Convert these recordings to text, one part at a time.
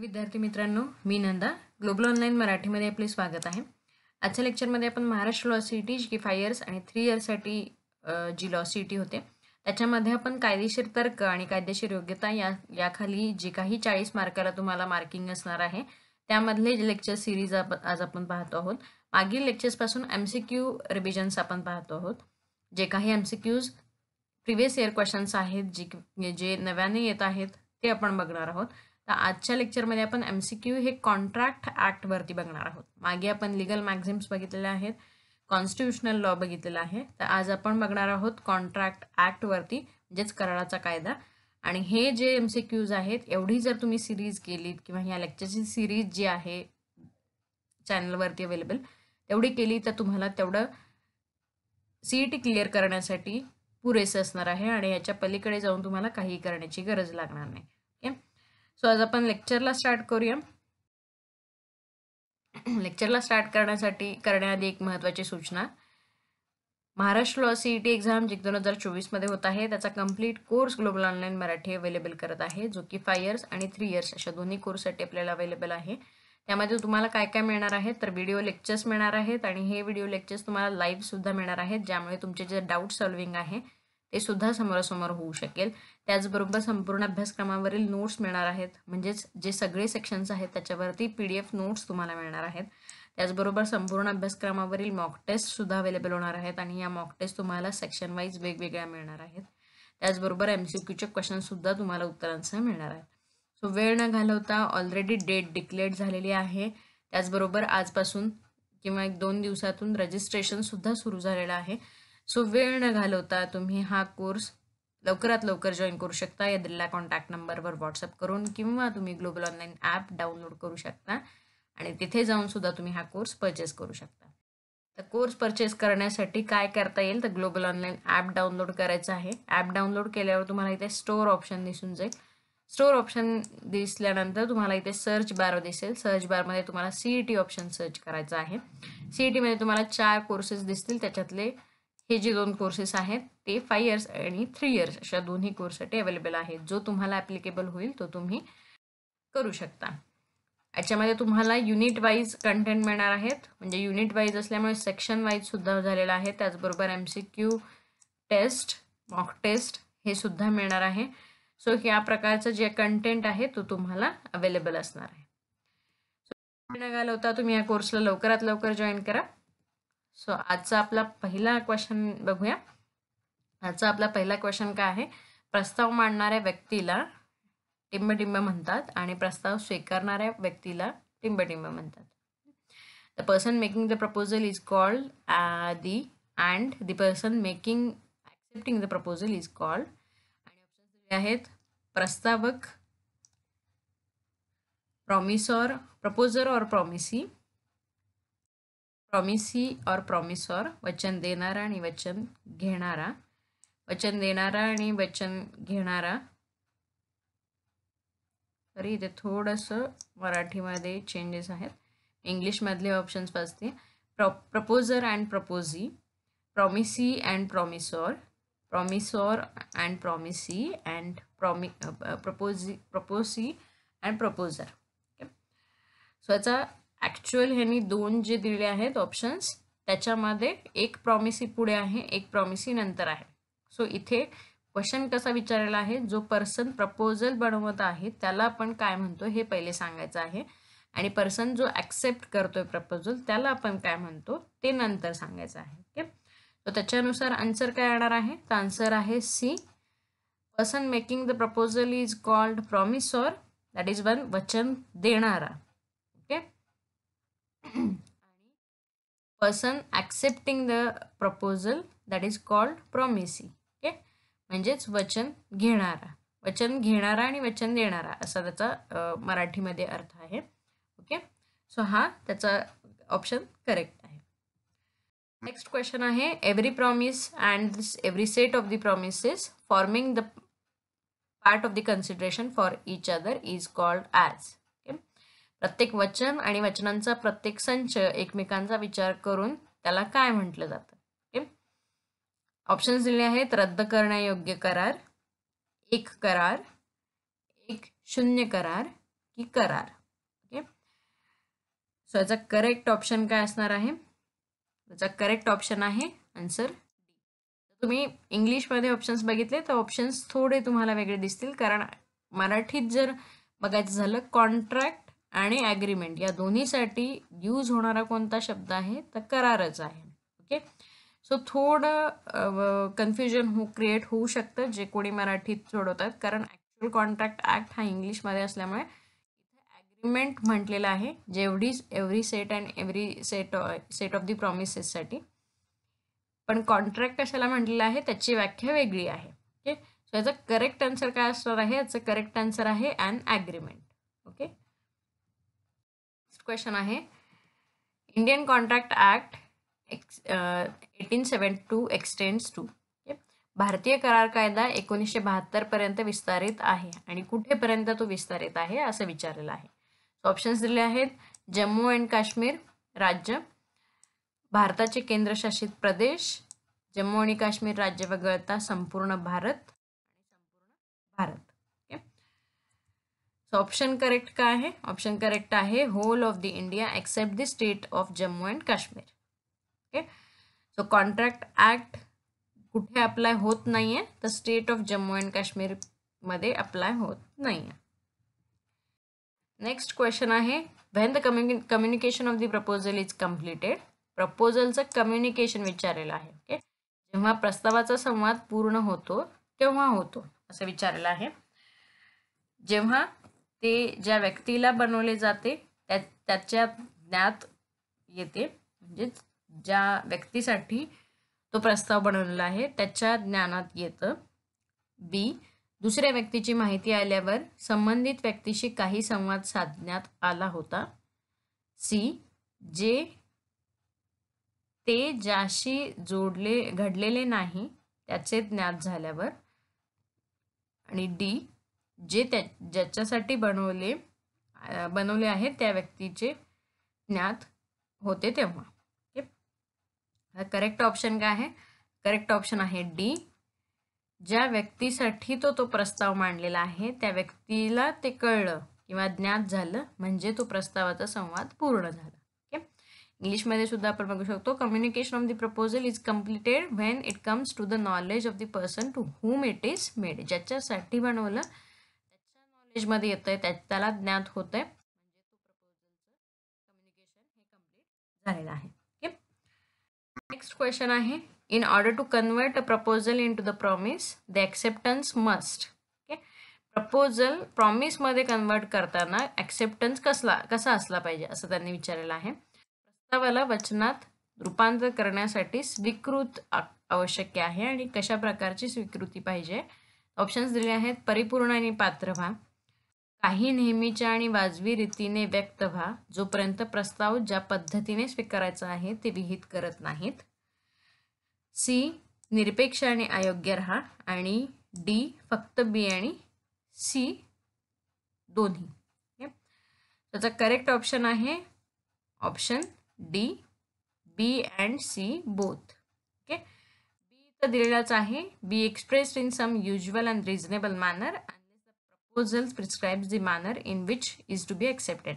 विद्यार्थी मित्रांनो मी Nanda global online मराठीमध्ये आपले स्वागत आहे आजच्या लेक्चरमध्ये आपण महाराष्ट्र लॉ सी जी की फाय इयर्स आणि थ्री इयर्ससाठी जी लॉ सी होते त्याच्यामध्ये आपण कायदेशीर तर्क आणि कायदेशीर योग्यता या याखाली जे काही चाळीस मार्काला तुम्हाला मार्किंग असणार आहे त्यामधले लेक्चर सिरीज आज आपण पाहतो आहोत मागील लेक्चर्सपासून एम सी क्यू रिव्हिजन्स आपण पाहतो आहोत जे काही M C Qs previous year questions आहेत जे जे नव्याने येत आहेत ते आपण बघणार आहोत तर आजच्या लेक्चरमध्ये आपण एम सी क्यू हे कॉन्ट्रॅक्ट ॲक्टवरती बघणार आहोत मागे आपण लिगल मॅक्झिम्स बघितलेले आहेत कॉन्स्टिट्युशनल लॉ बघितलेला आहे तर आज आपण बघणार आहोत कॉन्ट्रॅक्ट ॲक्टवरती म्हणजेच कराराचा कायदा आणि हे जे एम सी क्यूज आहेत एवढी जर तुम्ही सिरीज केलीत किंवा ह्या लेक्चरची सिरीज जी आहे चॅनलवरती अवेलेबल तेवढी केली तर तुम्हाला तेवढं सी ई क्लिअर करण्यासाठी पुरेसं असणार आहे आणि याच्या पलीकडे जाऊन तुम्हाला काहीही करण्याची गरज लागणार नाही सो आज आपण लेक्चरला स्टार्ट करूया लेक्चरला स्टार्ट करण्यासाठी करण्याआधी एक महत्त्वाची सूचना Maharashtra law C E T exam जी दोन हजार चोवीसमध्ये होत आहे त्याचा complete course global online Marathi available करत आहे जो की फाय इयर्स आणि थ्री इयर्स अशा दोन्ही कोर्ससाठी आपल्याला अवेलेबल आहे त्यामध्ये तुम्हाला काय काय मिळणार आहे तर व्हिडिओ लेक्चर्स मिळणार आहेत आणि हे व्हिडिओ लेक्चर्स तुम्हाला लाईव्हसुद्धा मिळणार आहेत ज्यामुळे तुमचे जे डाऊट सॉल्विंग आहे ते सुद्धा समोरासमोर होऊ शकेल त्याचबरोबर संपूर्ण अभ्यासक्रमावरील नोट्स मिळणार आहेत म्हणजेच जे सगळे सेक्शन्स आहेत त्याच्यावरती पी डी एफ नोट्स तुम्हाला मिळणार आहेत त्याचबरोबर संपूर्ण अभ्यासक्रमावरील मॉक टेस्ट सुद्धा अवेलेबल होणार आहेत आणि या मॉक टेस्ट तुम्हाला सेक्शन वाईज वेगवेगळ्या मिळणार आहेत त्याचबरोबर एम सी क्यूचे सुद्धा तुम्हाला उत्तरांसह मिळणार आहेत सो वेळ न घालवता ऑलरेडी डेट डिक्लेअर झालेली आहे त्याचबरोबर आजपासून किंवा एक दोन दिवसातून रजिस्ट्रेशन सुद्धा सुरू झालेलं आहे सो वेळ न घालवता तुम्ही हा कोर्स लवकरात लवकर जॉईन करू शकता या दिलेल्या कॉन्टॅक्ट नंबरवर व्हॉट्सअप करून किंवा तुम्ही ग्लोबल ऑनलाईन ॲप डाउनलोड करू शकता आणि तिथे जाऊन सुद्धा तुम्ही हा कोर्स परचेस करू शकता तर कोर्स परचेस करण्यासाठी काय करता येईल तर ग्लोबल ऑनलाईन ॲप डाउनलोड करायचं आहे ॲप डाउनलोड केल्यावर तुम्हाला इथे स्टोअर ऑप्शन दिसून जाईल स्टोअर ऑप्शन दिसल्यानंतर तुम्हाला इथे सर्च बार दिसेल सर्च बारमध्ये तुम्हाला सीईटी ऑप्शन सर्च करायचं आहे टीमध्ये तुम्हाला चार कोर्सेस दिसतील त्याच्यातले हे जे दोन कोर्सेस आहेत ते फाय इयर्स आणि थ्री इयर्स अशा दोन्ही कोर्ससाठी अवेलेबल आहेत जो तुम्हाला ॲप्लिकेबल होईल तो तुम्ही करू शकता याच्यामध्ये तुम्हाला युनिट वाईज कंटेंट मिळणार आहेत म्हणजे युनिट वाईज असल्यामुळे सेक्शन वाईज सुद्धा झालेला आहे त्याचबरोबर M C Q test mock test हे सुद्धा मिळणार आहे सो या प्रकारचं जे कंटेंट आहे तो तुम्हाला अवेलेबल असणार आहे न होता तुम्ही या कोर्सला लवकरात लवकर जॉईन करा सो आजचा आपला पहिला क्वेश्चन बघूया आजचा आपला पहिला क्वेश्चन काय आहे प्रस्ताव मांडणाऱ्या व्यक्तीला टिंबटिंब म्हणतात आणि प्रस्ताव स्वीकारणाऱ्या व्यक्तीला टिंबटिंब म्हणतात the person making the proposal is called the and the person making accepting the proposal is called आणि ऑप्शन आहेत प्रस्तावक promisor proposer or promisee promisee और प्रॉमिसॉर वचन देणारा आणि वचन घेणारा वचन देणारा आणि वचन घेणारा तरी इथे थोडंसं मराठीमध्ये चेंजेस आहेत इंग्लिशमधले ऑप्शन्स वाचते प्र proposer and proposee promisee and promisor promisor and promisee and प्रॉमि proposee proposee and proposer so याचा ॲक्च्युअल ह्यांनी दोन जे दिले आहेत ऑप्शन्स त्याच्यामध्ये एक प्रॉमिसी पुढे आहे एक प्रॉमिसी नंतर आहे सो इथे क्वेश्चन कसा विचारलेला आहे जो पर्सन प्रपोजल बनवत आहे त्याला आपण काय म्हणतो हे पहिले सांगायचं आहे आणि पर्सन जो ॲक्सेप्ट करतोय प्रपोजल त्याला आपण काय म्हणतो ते नंतर सांगायचं आहे ओके तर त्याच्यानुसार आन्सर काय येणार आहे तर आन्सर आहे C person making the proposal is called promise or that is वन वचन देणारा person accepting the proposal that is called promisee okay म्हणजेच वचन घेणारा वचन घेणारा आणि वचन देणारा असा त्याचा मराठीमध्ये अर्थ आहे ओके सो हा त्याचा ऑप्शन करेक्ट आहे नेक्स्ट क्वेश्चन आहे every promise and this every set of the promises forming the part of the consideration for each other is called as प्रत्येक वचन आणि वचनांचा प्रत्येक संच एकमेकांचा विचार करून त्याला काय म्हटलं जातं ओके ऑप्शन्स दिले आहेत रद्द करण्यायोग्य करार एक करार एक शून्य करार की करार ओके सो याचा करेक्ट ऑप्शन काय असणार आहे त्याचा करेक्ट ऑप्शन आहे आन्सर तुम्ही इंग्लिशमध्ये ऑप्शन्स बघितले तर ऑप्शन्स थोडे तुम्हाला वेगळे दिसतील कारण मराठीत जर बघायचं झालं कॉन्ट्रॅक्ट आणि ॲग्रीमेंट या दोन्हीसाठी यूज होणारा कोणता शब्द आहे तर करारच आहे ओके सो थोडं कन्फ्युजन हो क्रिएट होऊ शकतं जे कोणी मराठीत सोडवतात कारण ॲक्च्युअल कॉन्ट्रॅक्ट ॲक्ट हा इंग्लिशमध्ये असल्यामुळे ॲग्रीमेंट म्हटलेलं आहे जेवढी every set and every set set of the प्रॉमिसेससाठी पण कॉन्ट्रॅक्ट कशाला म्हटलेलं आहे त्याची व्याख्या वेगळी आहे ओके सो याचा करेक्ट आन्सर काय असणार आहे याचं करेक्ट आन्सर आहे अँड ॲग्रीमेंट क्वेश्चन आहे Indian contract act X eighteen seven two extends to भारतीय करार कायदा एकोणीसशे बहात्तरपर्यंत विस्तारित आहे आणि कुठेपर्यंत तो विस्तारित आहे असं विचारलेलं आहे ऑप्शन्स दिले आहेत जम्मू अँड काश्मीर राज्य भारताचे केंद्रशासित प्रदेश जम्मू आणि काश्मीर राज्य वगळता संपूर्ण भारत आणि संपूर्ण भारत सो ऑप्शन करेक्ट काय आहे ऑप्शन करेक्ट आहे whole of the India except the state of Jammu and Kashmir okay so contract act कुठे अप्लाय होत नाही आहे तर स्टेट ऑफ जम्मू अँड मध्ये अप्लाय होत नाही आहे नेक्स्ट क्वेश्चन आहे व्हेन द कम्युनि communication of the proposal is completed प्रपोजलचं कम्युनिकेशन विचारलेलं आहे ओके जेव्हा प्रस्तावाचा संवाद पूर्ण होतो तेव्हा होतो असं विचारलेलं आहे जेव्हा ते ज्या व्यक्तीला बनवले जाते त्या त्याच्या ज्ञात येते म्हणजेच ज्या व्यक्तीसाठी तो प्रस्ताव बनवलेला आहे त्याच्या ज्ञानात येतं बी दुसऱ्या व्यक्तीची माहिती आल्यावर संबंधित व्यक्तीशी काही संवाद साधण्यात आला होता सी जे ते ज्याशी जोडले घडलेले नाही त्याचे ज्ञात झाल्यावर आणि डी जे त्या ज्याच्यासाठी बनवले बनवले आहे त्या व्यक्तीचे ज्ञात होते तेव्हा ओके करेक्ट ऑप्शन काय आहे करेक्ट ऑप्शन आहे डी ज्या व्यक्तीसाठी तो तो प्रस्ताव मांडलेला आहे त्या व्यक्तीला ते कळलं किंवा ज्ञात झालं म्हणजे तो प्रस्तावाचा संवाद पूर्ण झाला ओके इंग्लिशमध्ये सुद्धा आपण बघू शकतो communication of the proposal is completed when it comes to the knowledge of the person to whom it is made ज्याच्यासाठी बनवलं नॉलेजमध्ये येतं त्याला ज्ञात हे आहे झालेलं आहे नेक्स्ट क्वेश्चन आहे in order to convert a proposal into the promise the acceptance must okay proposal मध्ये कन्वर्ट करताना ॲक्सेप्टन्स कसला कसा असला पाहिजे असं त्यांनी विचारलेलं आहे प्रस्तावाला वचनात रूपांतर करण्यासाठी स्वीकृत आवश्यक आहे आणि कशा प्रकारची स्वीकृती पाहिजे ऑप्शन्स दिले आहेत परिपूर्ण आणि पात्र व्हा काही नेहमीच्या आणि वाजवी रीतीने व्यक्त व्हा जोपर्यंत प्रस्ताव ज्या पद्धतीने स्वीकारायचा आहे ते विहित करत नाहीत सी निरपेक्ष आणि अयोग्य रहा आणि डी फक्त बी आणि सी दोन्ही त्याचा करेक्ट ऑप्शन आहे option D B and C both okay B तर दिलेलाच आहे B express in some usual and reasonable manner proposals prescribes the manner in which is to be accepted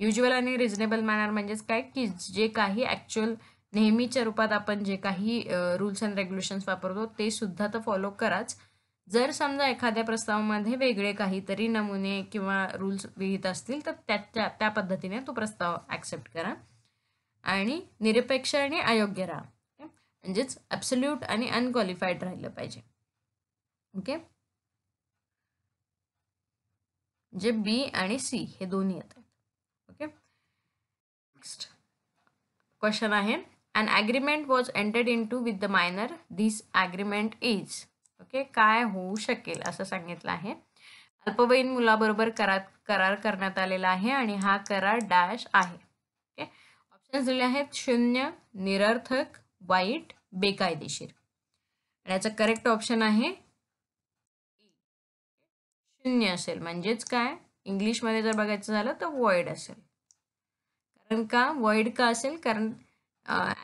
usual आणि reasonable manner म्हणजेच काय की जे काही ॲक्च्युअल नेहमीच्या रूपात आपण जे काही रूल्स अँड रेग्युलेशन्स वापरतो ते सुद्धा तर फॉलो कराच जर समजा एखाद्या प्रस्तावामध्ये वेगळे काहीतरी नमुने किंवा रूल्स विहित असतील तर त्याच्या त्या पद्धतीने तो प्रस्ताव ॲक्सेप्ट करा आणि निरपेक्ष आणि अयोग्य राहा म्हणजेच ॲब्सल्यूट आणि अनक्वालिफाईड राहिलं पाहिजे ओके जे म्हणजे बी आणि सी हे दोन्ही येतात ओके नेक्स्ट क्वेश्चन आहे and agreement was entered into with the minor this agreement is okay काय होऊ शकेल असं सांगितलं आहे अल्पवयीन मुलाबरोबर करार करार करण्यात आलेला आहे आणि हा करार डॅश आहे ओके ऑप्शन्स दिले आहेत शून्य निरर्थक वाईट बेकायदेशीर आणि याचं करेक्ट ऑप्शन आहे शून्य असेल म्हणजेच काय इंग्लिशमध्ये जर बघायचं झालं तर वॉइड असेल कारण का वॉइड का असेल कारण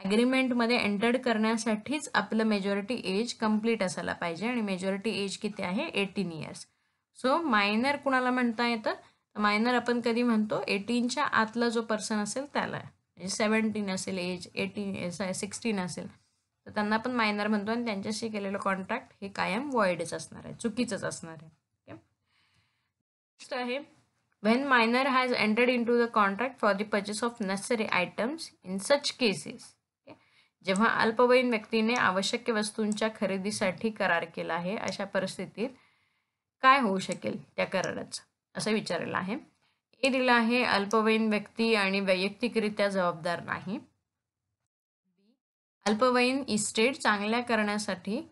ॲग्रीमेंटमध्ये एंटर्ड करण्यासाठीच आपलं मेजॉरिटी एज कम्प्लीट असायला पाहिजे आणि मेजॉरिटी एज किती आहे एटीन इयर्स सो मायनर कुणाला म्हणता येतं मायनर आपण कधी म्हणतो एटीनच्या आतला जो पर्सन असेल त्याला म्हणजे सेवन्टीन असेल एज एटीन सिक्स्टीन असेल तर त्यांना आपण मायनर म्हणतो आणि त्यांच्याशी केलेलं कॉन्ट्रॅक्ट हे कायम वॉइडच असणार आहे चुकीचंच असणार आहे नेक्स्ट आहे when minor has entered into the contract for the purchase of necessary items in such cases जेव्हा अल्पवयीन व्यक्तीने आवश्यक वस्तूंच्या खरेदीसाठी करार केला आहे अशा परिस्थितीत काय होऊ शकेल त्या कराराचा असं विचारलं आहे ए दिलं आहे अल्पवयीन व्यक्ती आणि वैयक्तिकरित्या जबाबदार नाही अल्पवयीन इस्टेट चांगल्या करण्यासाठी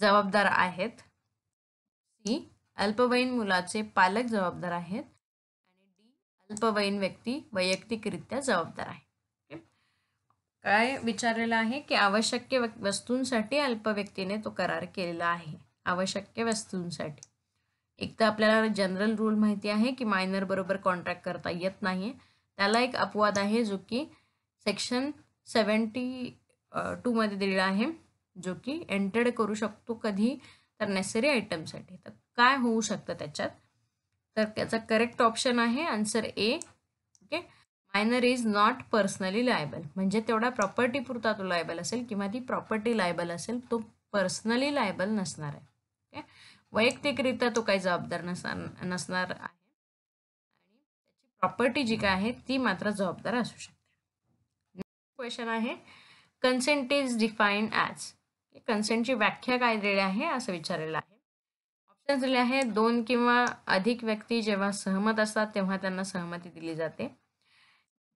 जबाबदार आहेत सी अल्पवयीन मुलाचे पालक जबाबदार आहेत आणि डी अल्पवयीन व्यक्ती वैयक्तिकरित्या जबाबदार आहे काय विचारलेलं आहे की आवश्यक वस्तूंसाठी अल्प व्यक्तीने तो करार केलेला आहे आवश्यक वस्तूंसाठी एक तर आपल्याला जनरल रूल माहिती आहे की मायनर बरोबर कॉन्ट्रॅक्ट करता येत नाही त्याला एक अपवाद आहे जो की सेक्शन सेवन्टी टूमध्ये दिलेला आहे जो की एंटर्ड करू शकतो कधी तर नेसेसरी आयटमसाठी तर काय होऊ शकतं त्याच्यात तर त्याचा करेक्ट ऑप्शन आहे answer A okay minor is not personally liable म्हणजे तेवढा प्रॉपर्टी पुरता तो लायबल असेल किंवा ती प्रॉपर्टी लायबल असेल तो पर्सनली लायबल नसणार आहे ओके वैयक्तिकरित्या तो काही जबाबदार नसणार नसणार आहे आणि त्याची प्रॉपर्टी जी काय आहे ती मात्र जबाबदार असू शकते क्वेश्चन आहे कन्सेंट इज डिफाईन्ड ॲज कन्सेंटची व्याख्या काय दिली आहे असं विचारलेलं आहे ऑप्शन्स दिले आहे दोन किंवा अधिक व्यक्ती जेव्हा सहमत असतात तेव्हा त्यांना सहमती दिली जाते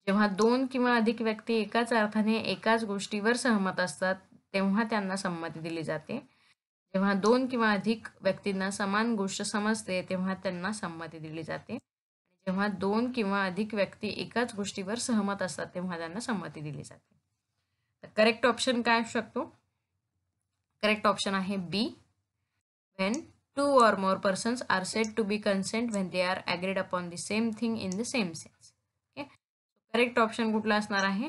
जेव्हा दोन किंवा अधिक व्यक्ती एकाच अर्थाने एकाच गोष्टीवर सहमत असतात तेव्हा त्यांना संमती दिली जाते जेव्हा दोन किंवा अधिक व्यक्तींना समान गोष्ट समजते तेव्हा त्यांना संमती दिली जाते जेव्हा दोन किंवा अधिक व्यक्ती एकाच गोष्टीवर सहमत असतात तेव्हा त्यांना संमती दिली जाते करेक्ट ऑप्शन काय असू शकतो करेक्ट ऑप्शन आहे B when two or more persons are said to be consent when they are agreed upon the same thing in the same sense okay correct option कुठला असणार आहे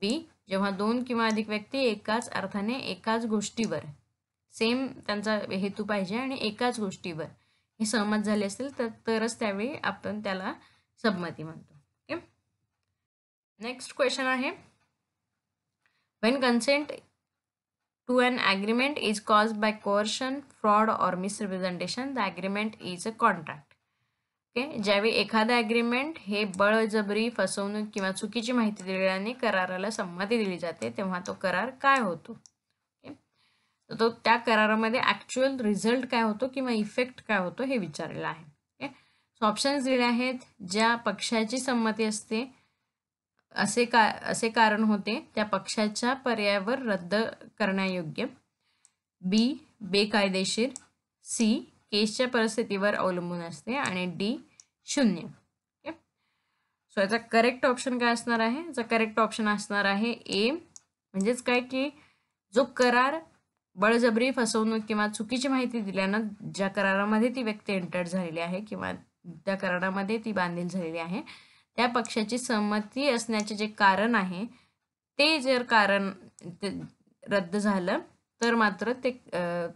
बी जेव्हा दोन किंवा अधिक व्यक्ती एकाच अर्थाने एकाच गोष्टीवर सेम त्यांचा हेतू पाहिजे आणि एकाच गोष्टीवर हे सहमत झाले असतील तर तरच त्यावेळी आपण त्याला संमती म्हणतो ओके नेक्स्ट क्वेश्चन आहे when consent to an agreement is caused by coercion, fraud or misrepresentation. The agreement is a contract. Okay ज्यावेळी एखादं ॲग्रीमेंट हे बळजबरी फसवणूक किंवा चुकीची माहिती दिलेल्याने कराराला संमती दिली जाते तेव्हा तो करार काय होतो ओके तो त्या करारामध्ये ॲक्च्युअल रिझल्ट काय होतो किंवा इफेक्ट काय होतो हे विचारलेलं आहे ऑप्शन्स दिले आहेत ज्या पक्षाची संमती असते असे का असे कारण होते त्या पक्षाच्या पर्यायावर रद्द करण्यायोग्य बी बेकायदेशीर सी केसच्या परिस्थितीवर अवलंबून असते आणि डी शून्य सो याचा करेक्ट ऑप्शन काय असणार आहे याचा करेक्ट ऑप्शन असणार आहे ए म्हणजेच काय की जो करार बळजबरी फसवणूक किंवा चुकीची माहिती दिल्यानं ज्या करारामध्ये ती व्यक्ती एंटर झालेली आहे किंवा त्या करारामध्ये ती बांधील झालेली आहे त्या पक्षाची सहमती असण्याचे जे कारण आहे ते जर कारण रद्द झालं तर मात्र ते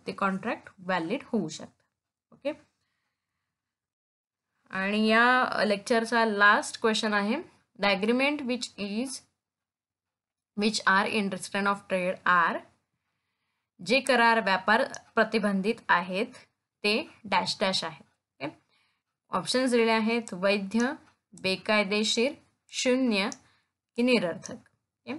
ते कॉन्ट्रॅक्ट व्हॅलिड होऊ शकत ओके आणि या लेक्चरचा लास्ट क्वेश्चन आहे the agreement which is which are in restraint of trade are जे करार व्यापार प्रतिबंधित आहेत ते डॅश डॅश आहेत ऑप्शन्स दिले आहेत वैध बेकायदेशीर शून्य की निरर्थक ओके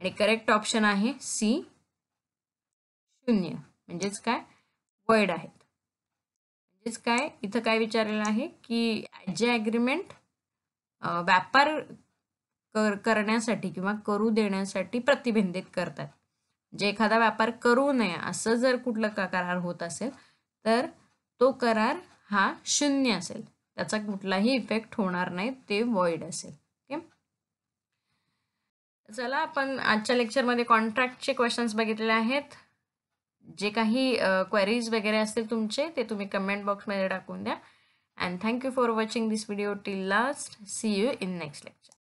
आणि करेक्ट ऑप्शन आहे सी शून्य म्हणजेच काय वर्ड आहेत म्हणजेच काय इथं काय विचारलेलं आहे की जे ॲग्रीमेंट व्यापार कर करण्यासाठी किंवा करू देण्यासाठी प्रतिबंधित करतात जे म्हणजे एखादा व्यापार करू नये असं जर कुठलं का करार होत असेल तर तो करार हा शून्य असेल त्याचा कुठलाही इफेक्ट होणार नाही ते वॉइड असेल ओके चला आपण आजच्या लेक्चरमध्ये कॉन्ट्रॅक्टचे क्वेश्चन्स बघितलेले आहेत जे काही क्वेरीज वगैरे असतील तुमचे ते तुम्ही कमेंट बॉक्समध्ये टाकून द्या and thank you for watching this video till last see you in next lecture